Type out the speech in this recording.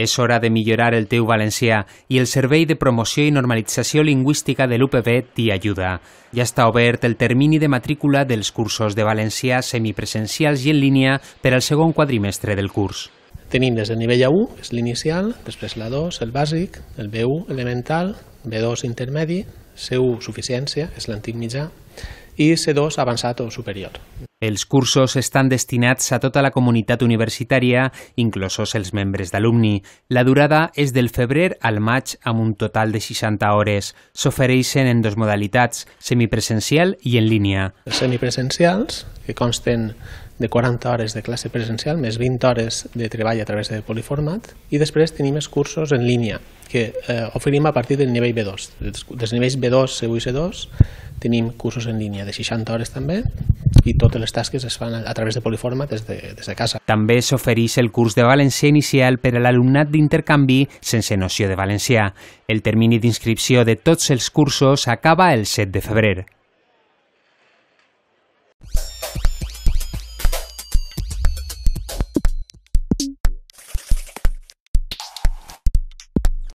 És hora de millorar el teu valencià i el Servei de Promoció i Normalització Lingüística de l'UPB t'hi ajuda. Ja està obert el termini de matrícula dels cursos de valencià semipresencials i en línia per al segon quadrimestre del curs. Tenim des del nivell A1, que és l'inicial, després l'A2, el bàsic, el B1 elemental, B2 intermedi, C1 suficiència, és l'antic mitjà, i C2 avançat o superior. Els cursos estan destinats a tota la comunitat universitària, inclosos els membres d'alumni. La durada és del febrer al maig amb un total de 60 hores. S'ofereixen en dos modalitats, semipresencial i en línia. Els semipresencials, que consten de 40 hores de classe presencial més 20 hores de treball a través de poliformat i després tenim els cursos en línia que eh, oferim a partir del nivell B2. Des, dels nivells B2, C1 i C2 Tenim cursos en línia de 60 hores també i totes les tasques es fan a través de Poliforma des de, des de casa. També s'ofereix el curs de valencià inicial per a l'alumnat d'intercanvi sense noció de valencià. El termini d'inscripció de tots els cursos acaba el 7 de febrer.